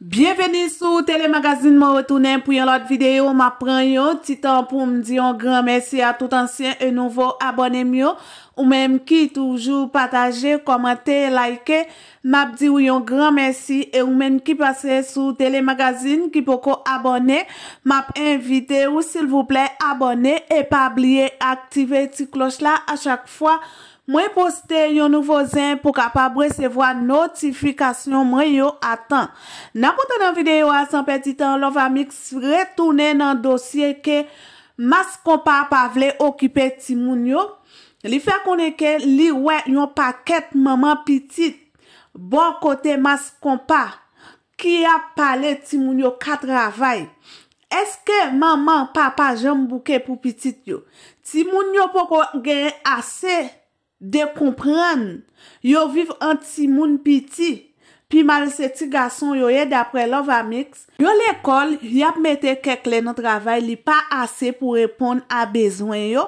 Bienveni sou telemagazine ma wetounen pou yon lot videyo, ma pren yon titan pou mdi yon gran mersi a tout ansyen e nouvo abonem yo Ou menm ki toujou pataje, komante, laike, map di yon gran mersi e ou menm ki pase sou telemagazine ki poko abone Map invite ou sil vouple abone e pa bliye aktive ti kloch la a chak fwa mwen poste yon nouvo zin pou kapab resevo a notifikasyon mwen yon atan. Nan konten an videyo asan peti tan, lò va miks retounen nan dosye ke mas kompa pa vle okipe timoun yon. Li fe konen ke li wè yon paket maman pitit bon kote mas kompa ki a pale timoun yon kat ravay. Eske maman, papa, jom bouke pou pitit yon? Ti moun yon pou kon gen ase? De kompren, yo viv an ti moun piti, pi mal se ti gason yo ye dapre lov ameks. Yo l'ekol, yap mette kekle nan travay li pa ase pou repon a bezwen yo.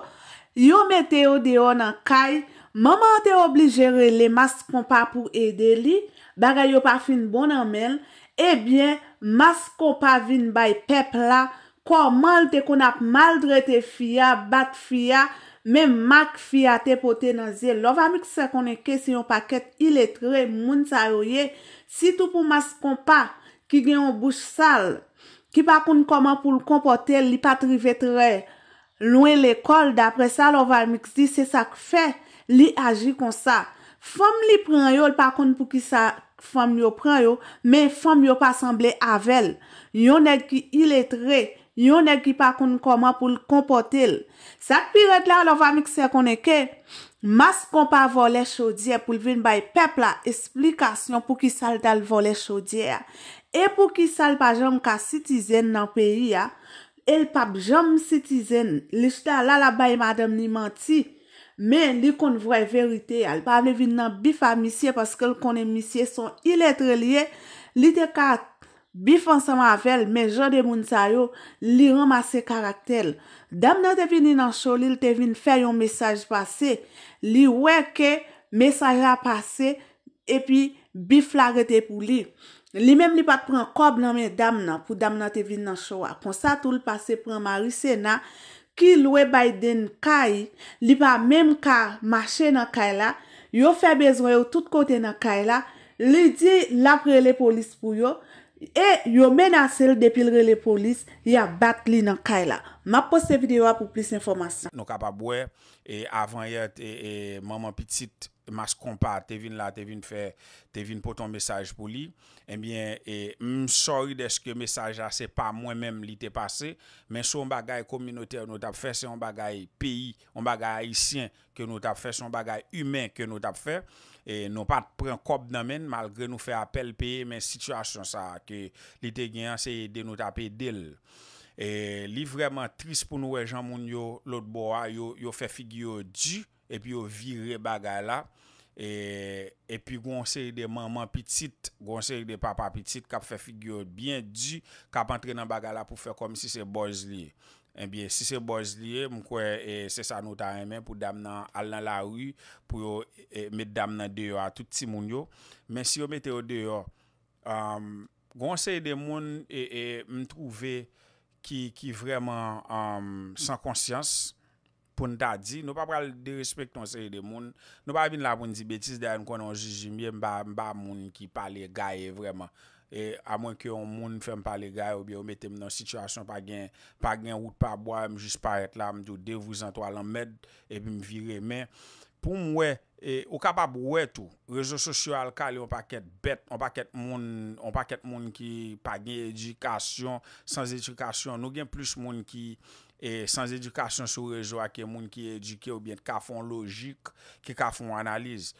Yo mette yo deyon an kay, maman te oblige rele mas kon pa pou ede li, baga yo pa fin bon an men. Ebyen, mas kon pa vin bay pepla, koman te kon ap mal dre te fiya, bat fiya. Men mak fi ate pote nan zye, lova miks se konen kes yon paket iletre, moun sa yo ye, sitou pou mas kon pa, ki gen yon bouche sal, ki pakoun koman pou l kompote li patrive tre, louen l ekol, dapre sa lova miks di se sak fe, li aji kon sa. Fom li pren yo, l pakoun pou ki sa fom yo pren yo, men fom yo pa sanble avel, yon ek ki iletre. Yon e gipa kon konman pou l kompote l. Sak piret la alo vami kse kon e ke, mas kon pa volè chodiè pou l vin bay pepla esplikasyon pou ki sal dal volè chodiè. E pou ki sal pa jom ka sitizen nan peyi ya, el pap jom sitizen, l isla la la bay madam ni manti. Men, li kon vwè verite, al pap ne vin nan bifamissye paske l kon emissye son iletre liye, li de kat. Bif ansa mavel, men jode moun sayo, li ramase karaktel. Dam nan te vini nan show, li te vini fè yon mesaj pase. Li weke, mesaj rapase, epi bif larete pou li. Li mem li pat pran kob nan men dam nan, pou dam nan te vini nan show. Kon sa tou l pase pran marise na, ki lwe Biden kay, li pa mem ka mache nan kay la. Yo fè bezwayo tout kote nan kay la. Li di la prele polis pou yo. E yo menase l depilre le polis, ya bat li nan kay la. Ma poste videyo a pou plis informasyon. Nou ka pa bwe, avan ye, e, e, maman pitit, mas kompa, te vin la, te vin poton mesaj pou li. Ebyen, e, msori deske mesaj la, se pa mwen men li te pase. Men so mbagaye kominote nou tap fese, mbagaye peyi, mbagaye haisyen ke nou tap fese, mbagaye humen ke nou tap fese. E nou pat pren kop nan men malgre nou fe apel peye men situasyon sa ke li te gyan se yede nou tape del. E li vreman tris pou nou we jan moun yo lot bo a yo fe figyo di epi yo vire bagay la. E, e pi gwan se yede maman pitit, gwan se yede papa pitit kap fe figyo bien di kap antre nan bagay la pou fe kom si se boz liye. Ebyen, eh si se boz liye, mkwe eh, se sa notaremen pou dam nan al nan la ru, pou yo eh, met dam nan deyo a touti moun yo. Men si yo mete yo deyo, goun euh, seye de moun e mtrouve ki vreman euh, san konsyans, poun ta di, nou pa pral de respet goun seye de moun, nou pa vin la moun di betis de an konon juji mwen mba mbam moun ki pale gaye vreman. E a mwen ke yon moun fèm pale gaye ou bi ou metem nan sityasyon pa gen, pa gen wout pa bwa, m jis pa et la m di ou devouz an to alan med, e bi m vire men. Pou m wè, e ou kapab wè tou, rezo sosyal ka li ou pa ket bet, ou pa ket moun, ou pa ket moun ki pa gen edikasyon, sans edikasyon, nou gen plus moun ki, sans edikasyon sou rezo a ke moun ki edike ou bi et ka fon logik, ki ka fon analize.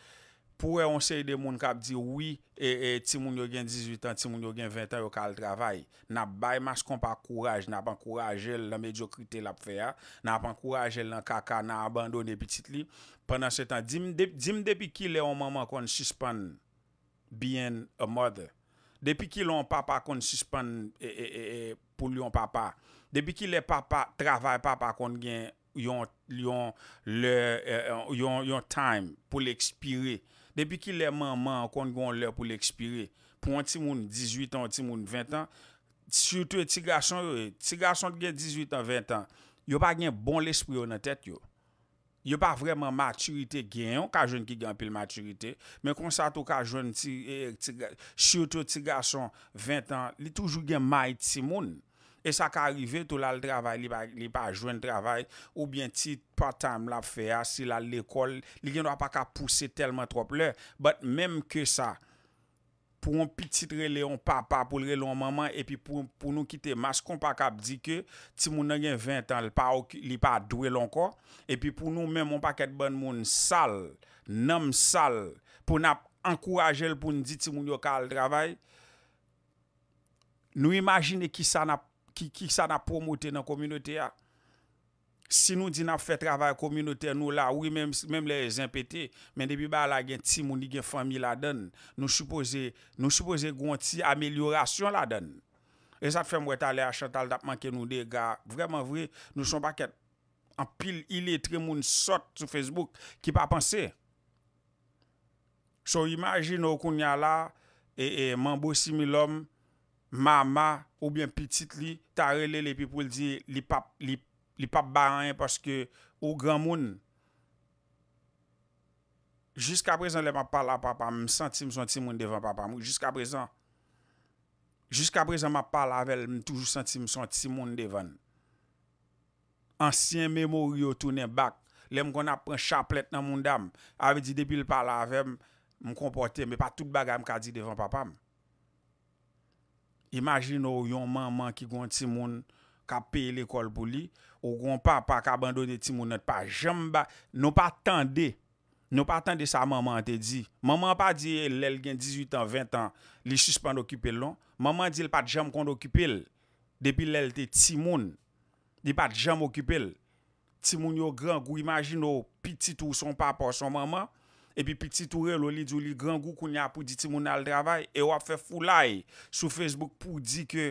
Pouè on se y de moun kap di wii e, e ti moun yo gen 18 an, ti moun yo gen 20 an yo kal travay. Na bay mas kon pa kouraj, na pa kouraj el la medyokrite la pfea, na pa kouraj el la kaka, na abandon e pitit li. Pendan se tan, dim depi ki le o maman kon suspan being a mother. Depi ki le o papa kon suspan e, e, pou li yon papa. Depi ki le papa travay papa kon gen yon time pou li ekspiri. Depi ki lè man man akonde gwen lè pou lè ekspire, pou an ti moun 18 an, an ti moun 20 an, sioutou e tiga son, tiga son gen 18 an, 20 an, yo pa gen bon lè spri yo nan tèt yo. Yo pa vreman maturite gen yon, ka joun ki gen apil maturite, men konsato ka joun sioutou e tiga son 20 an, li toujou gen may ti moun. E sa ka arrive, tout la l travay, li pa ajoen travay, ou bien ti patam la fea, si la l ekol, li genwa pa ka pousse telman trop le, but mem ke sa, pou moun pitit re leon papa, pou leon maman, e pi pou nou kite mas kon pa ka pdike, ti moun a gen 20 an, li pa a dwe lon kon, e pi pou nou mem moun pa ket bon moun sal, nam sal, pou nap ankouraje l pou n di ti moun yo ka al travay, nou imagine ki sa nap Ki sa na promote nan kominote ya? Si nou di na fe travay kominote nou la, oui menm le zanpete, men debi ba la gen ti mouni gen fami la den, nou suppose gwen ti ameliorasyon la den. E sa fe mwete ale a chantal datman ke nou de, ga vreman vre, nou son pa ket an pil iletre moun sot sou Facebook ki pa panse. So imagine ou kon ya la, e, e manbo simi lom, Mama ou bien pitit li, ta rele le pipol di li pap baran yon paske ou gran moun. Jiska prezan le ma pala papa, m senti m senti moun devan papa m. Jiska prezan, jiska prezan ma pala avèl, m toujou senti m senti moun devan. Ansyen memoryo toune bak, le m kon apren chaplet nan moun dam. Avè di debil pala avèm, m kompote, m e pa tout baga m kadi devan papa m. imagine ou yon maman ki gwen timoun ka peye l'ekol pou li, ou gwen papa ka bandou de timoun et pa jem ba, nou pa tende, nou pa tende sa maman te di. Maman pa di eh, lel gen 18 an, 20 an, li suspande okipel lon, maman di l pa jem kond okipel, depi lel te timoun, di pa jem okipel, timoun yo gran, gwen imagine ou piti tou son papa ou son maman, Epi piti tou re lo li djou li gran gou koun ya pou di ti moun al dravay. E wap fe fulay sou Facebook pou di ke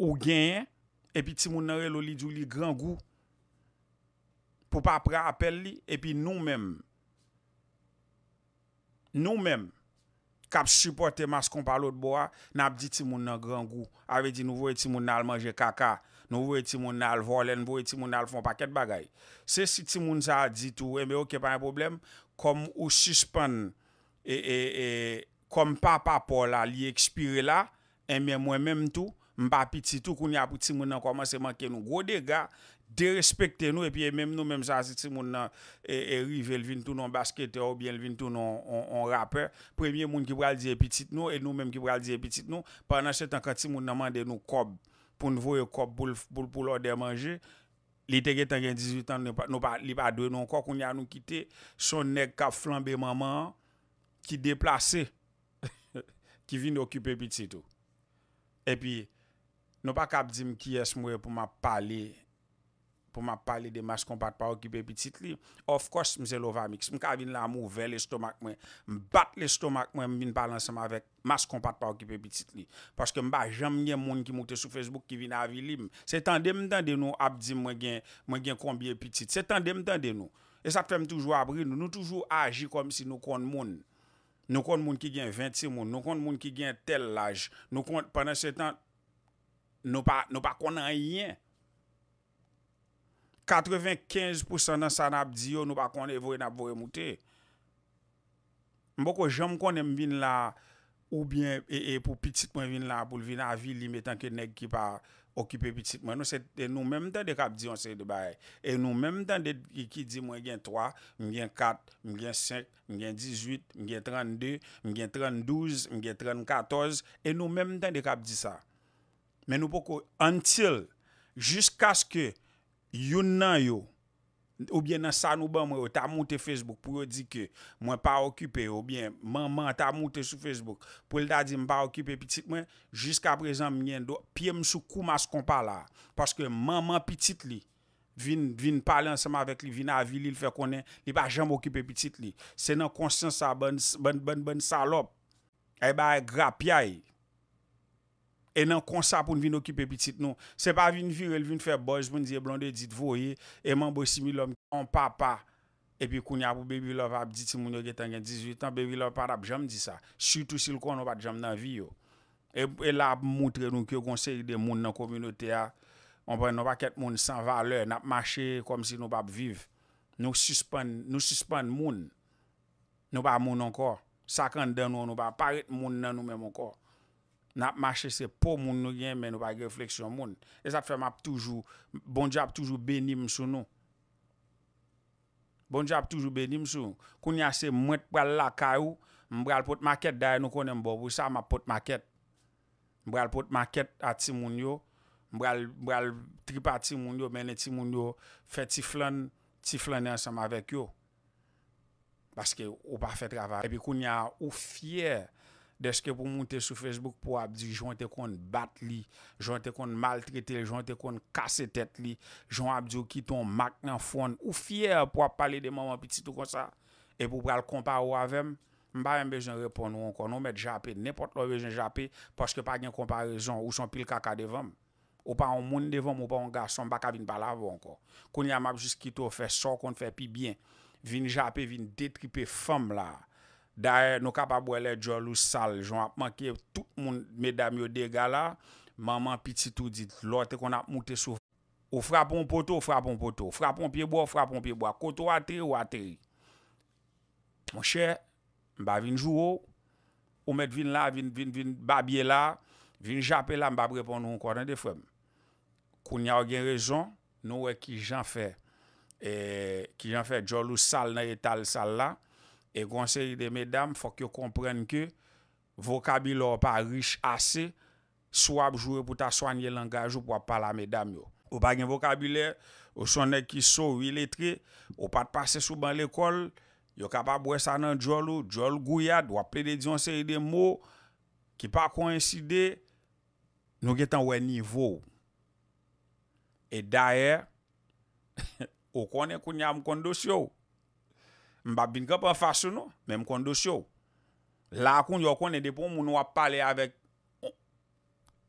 ou genye epi ti moun re lo li djou li gran gou pou pa apre apel li. Epi nou men, nou men kap supporte mas kon pa lot bo a nap di ti moun nan gran gou ave di nou vwe ti moun nan manje kaka. Nou vwe ti moun al volen, vwe ti moun al fon paket bagay. Se si ti moun sa di tou, e eh, mbe ou ke panye problem, kom ou suspan, e, e, e kom papa pa la li ekspire la, e mbe mwen mwen tou, mba piti tou, koun ya pou ti moun nan komanseman ke nou gode ga, de respekte nou, e pi e mbe nou mwen sa si ti moun nan e, e rive lvin tou nan baskete ou bien lvin tou nan rapper, premye moun ki bral diye piti nou, e nou mwen mwen ki bral diye piti nou, pa nan se tanka ti moun nan mande nou kob, pour nous voir le pour pour leur démanger. L'été qui est en 18 ans, nous pas li pas nous encore qu'on y a nous quitté. Son nèg qui a maman, qui déplacé, qui vient occuper petit tout. Et puis, nous pas cap dire qui est-ce pour m'a parler pou ma pale de mas kon pat pa okipe pitit li. Of course, mse lo vami. Kis mka avin la mou ven le stomak mwen. M bat le stomak mwen m bin palan seman vek mas kon pat pa okipe pitit li. Paske m ba jam nye moun ki moute sou Facebook ki vin avi li m. Se tan de m tan de nou ap di mwen gen mwen gen konbye pitit. Se tan de m tan de nou. E sa te fem toujou abri nou. Nou toujou aji konm si nou kon moun. Nou kon moun ki gen 26 moun. Nou kon moun ki gen tel laj. Nou kon, panen se tan, nou pa konan yen. 95% nan sa nan ap di yo nou pa konde evo en ap vore mouti. Mbo ko jom konen vin la ou bien e, e pou pitit mwen vin la pou vin la vi li metan ke neg ki pa okipe pitit mwen. E nou menm tan de kap di an se de baye. E nou menm tan de ki di mwen gen 3, mwen gen 4, mwen gen 5, mwen gen 18, mwen gen 32, mwen gen 32, mwen gen 34. E nou menm tan de kap di sa. Men nou poko until, jusqu'as ke... Youn nan yo, oubyen nan san ou ban mwen yo, ta moute Facebook pou yo di ke mwen pa okipe, oubyen man man ta moute sou Facebook pou el da di mwen pa okipe pitit mwen, jiska prezen mwen yen do, pie msou kou mas konpala. Paske man man pitit li, vin palen seman vek li, vin avi li l fe konen, li ba jen mwen okipe pitit li. Se nan konsen sa ban salop, e ba e gra pya yi. Non, e nan konsa pou nou vin nou kipe pitit nou. Se pa vin vir, el vin fè boj pou nou diye blonde dit voye. Eman boj simi lòm ki an papa. E pi kouni apou bebi lòv ap di ti moun yo getan gen 18 an. Bebi lòv pa rap jam di sa. Sütou sil kon nou bat jam nan vi yo. E la ap moutre nou ki yo konsey de moun nan kominote a. Anpwen nou bat ket moun san valeur. Nap mache kom si nou bat viv. Nou suspande moun. Nou bat moun ankor. Sakan den wou nou bat. Parit moun nan nou men moun ankor. N ap mache se pou moun nou gen men ou pa refleksyon moun. E sa fè m ap toujou, bon di ap toujou benim sou nou. Bon di ap toujou benim sou. Koun ya se mwet pou al lakay ou, mbrel pot maket daye nou konen bo. Wisa m ap pot maket. Mbrel pot maket ati moun yo. Mbrel trip ati moun yo, men eti moun yo. Fè tifloun, tifloun yon seman vek yo. Baske ou pa fè travay. E pi koun ya ou fyer. Deske pou moun te sou Facebook pou ap di joun te kon bat li, joun te kon mal trete, joun te kon kase tet li, joun ap di ou ki ton mak nan fon ou fyer pou ap pale de moun anpiti tout kon sa. E pou pral kompa ou avem, mba yon bezon repon nou ankon, nou met jappe, nepot lor bezon jappe, paske pa gen kompa rezon ou son pil kaka devam. Ou pa yon moun devam, ou pa yon gason, baka vin balavou ankon. Kon yon ap jiski tou fe, son kon fe pi bien, vin jappe, vin detripe fom la. Daè nou kapap wè lè djolou sal, joun ap manke tout moun medam yo dega la, manman pititou dit, lò te kon ap moutesou. Ou frapon poto, ou frapon poto, frapon piebo, frapon piebo, a koto atri, ou atri. Mwen chè, mba vinjou ou, ou met vin la, vin, vin, vin, babye la, vin japè la mba brepon nou konen defem. Koun ya ou gen rezon, nou wè ki jan fè, ki jan fè djolou sal nan etal sal la, E gonseri de medam, fok yo komprenn ke, vokabilo yo pa rich ase, swab jwè pou ta swanye langajou pou ap pala medam yo. Ou bagen vokabilè, ou sonè ki sou 8 letre, ou pat pase sou ban l'ekol, yo kapab wè sanan djol ou, djol gouyad, wap plè de diyon seri de mò, ki pa kouenside, nou getan wè nivou. E daè, ou konè kou nyam kondos yo, Mba bin kap an fasyon nou, men mkon dosyo. La kon yon kon e depon moun wap pale avèk.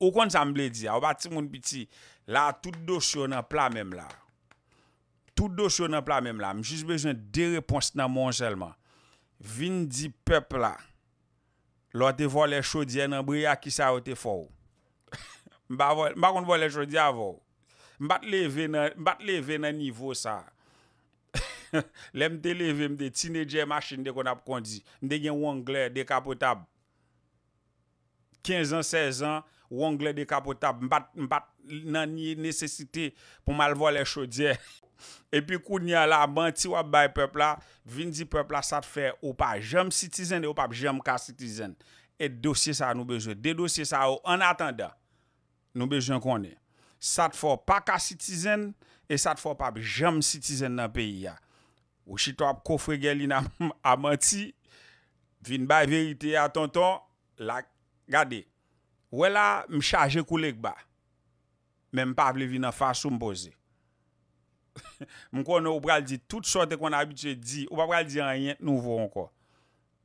O kon sa mble di ya, wap ati moun piti. La tout dosyo nan pla menm la. Tout dosyo nan pla menm la. Mjis bejwen de repons nan moun selman. Vin di pep la. Lote vwa le chodiye nan briya ki sa wote faw. Mba kon vwa le chodiye avow. Mbat leve nan nivou sa. Le mte leve mte, teenager machine de kon ap kondi. Mde gen wongle de kapotab. 15 an, 16 an, wongle de kapotab. Mpat nan nye nesesite pou malvole chodye. E pi koun nye ala, banti wap bay pepla. Vin di pepla sa te fe, ou pa jem sitizen e ou pa jem ka sitizen. E dosye sa an nou bezo. De dosye sa ou, an atanda, nou bezo kon ne. Sa te fo pa ka sitizen e sa te fo pa jem sitizen nan peyi ya. Ou chitwa ap kofre geli nan amanti, vin ba verite a ton ton, la gade, ou e la mi chaje koulek ba, men pa vle vin an fasyon mboze. Mwen kono ou pral di, tout sote kon abitye di, ou pral di an yen nouvo anko.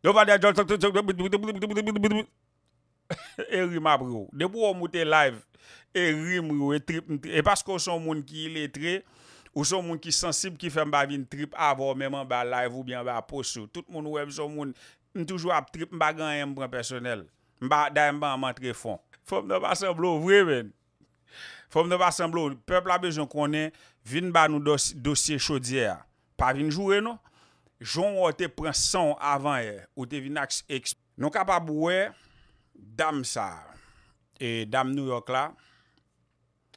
Yo vade a jol sot, e rim ap rou. De pou ou moute live, e rim rou, e, e pasko son moun ki iletre, e pasko son moun ki iletre, Ou son moun ki sensib ki fèm ba vin trip avò mèman ba live ou bèman ba post sou. Tout moun wèm son moun n'toujwa ap trip mba gan yèm pran personel. Mba da yèm ba amantre fon. Fòm nou ba semblò, vwè men. Fòm nou ba semblò, pèp la bezon konen vin ba nou dosye chodiè. Pa vin jwè nou, joun wote pren son avan yè, wote vin aks eks. Nou kapap wè, dam sa, e dam nou yok la,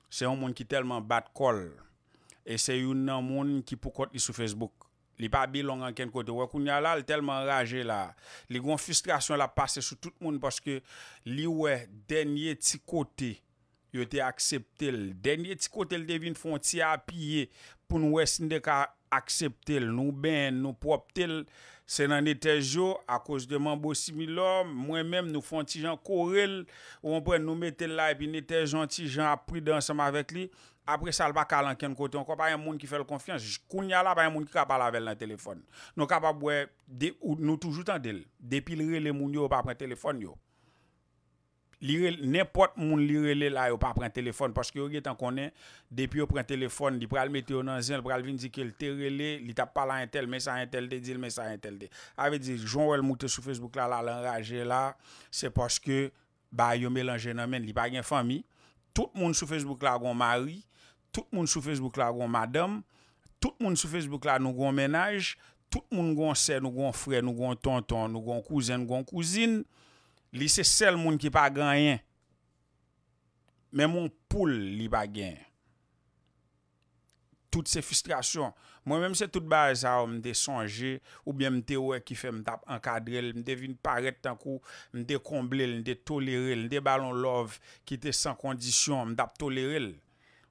se yon moun ki telman bat kol. E se yon nan moun ki pou kote li sou Facebook. Li pa bi longan ken kote. Wè koun ya la, li telman raje la. Li gwan fustrasyon la pase sou tout moun. Paske li wè denye ti kote. Yo te akseptel. Denye ti kote, li devin fon ti apiye. Poun wè sin de ka akseptel. Nou ben, nou prop tel. Se nan nete jo, a kouz de manbo simi lò. Mwen menm nou fon ti jan korel. Ou mwen pren nou metel la. Poun nete janti jan apri dansam avèk li. apre sal baka lanken kote, anko pa yon moun ki fèl konfians, kounya la pa yon moun ki kapal avèl nan teléfon. Nou kapal bwe, nou toujoutan del, depi l relè moun yo pa pren teléfon yo. Nèpot moun l relè la yo pa pren teléfon, paske yo gè tan konè, depi yo pren teléfon, li pral metè yo nan zèn, pral vin di ke l tè relè, li tap pala intel, men sa intel de, di l men sa intel de. A ve di, joun wèl moutè sou Facebook la, la lan raje la, se paske, ba yo mélange nan men, li bagen fami, Tout moun sou Facebook la goun madame, tout moun sou Facebook la nou goun menaj, tout moun goun se, nou goun fre, nou goun tonton, nou goun kouzen, nou goun kouzin, li se sel moun ki pa ganyen. Men moun pou li pa ganyen. Tout se fustrasyon. Mwen men se tout baza ou mde sonje, ou bie mde wek ki fe mdap ankadrel, mde vin paret tankou, mde komble, mde tolere, mde balon love ki te san kondisyon, mdap tolere l.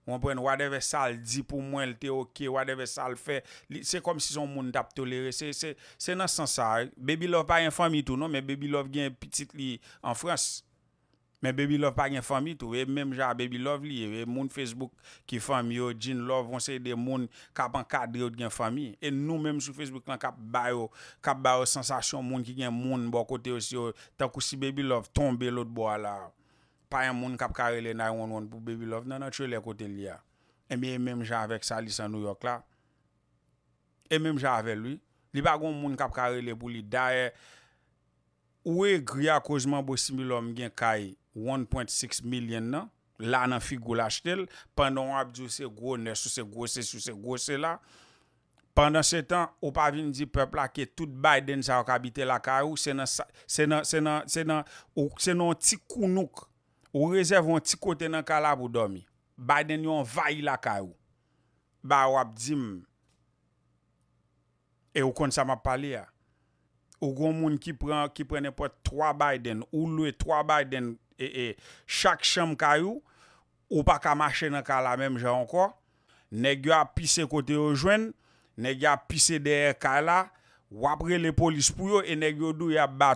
Ou an pren whatever sal di pou mwen lte okey, whatever sal fe, li se kom si son moun tap tolere, se nan san sa, baby love pa gen fami tou non, men baby love gen pitit li an Frans, men baby love pa gen fami tou, e menm jan baby love li, e moun Facebook ki fami yo, jean love, on se de moun kap an kadre yo gen fami, e nou menm sou Facebook lan kap bayo, kap bayo sensasyon moun ki gen moun bo kote yo se yo, takou si baby love tombe lout bo ala. pa yon moun kap karele nan yon yon pou baby love nan nan chwe le kote li ya. Emi e mem javek sa lis anou yok la. E mem jave lwi. Li bagon moun kap karele pou li dare, ou e gri a kozman bo simi lom gen kay, 1.6 milyen nan, la nan figou la chetel, pandan wap di ou se gro, ne sou se gro se, sou se gro se la. Pandan se tan, ou pa vin di pepla ke tout Biden sa wakabite la kare, ou se nan tikounouk, Ou rezervon ti kote nan kala pou domi. Biden yon vayi la kayou. Ba wap zim. E ou kon sa map pale ya. Ou goun moun ki prene po 3 Biden. Ou lue 3 Biden e e. Chak chanm kayou. Ou pa ka mache nan kala menm jen anko. Negyo apise kote yo jwen. Negyo apise dehe kala. Wapre le polis pou yo. E negyo do ya batou.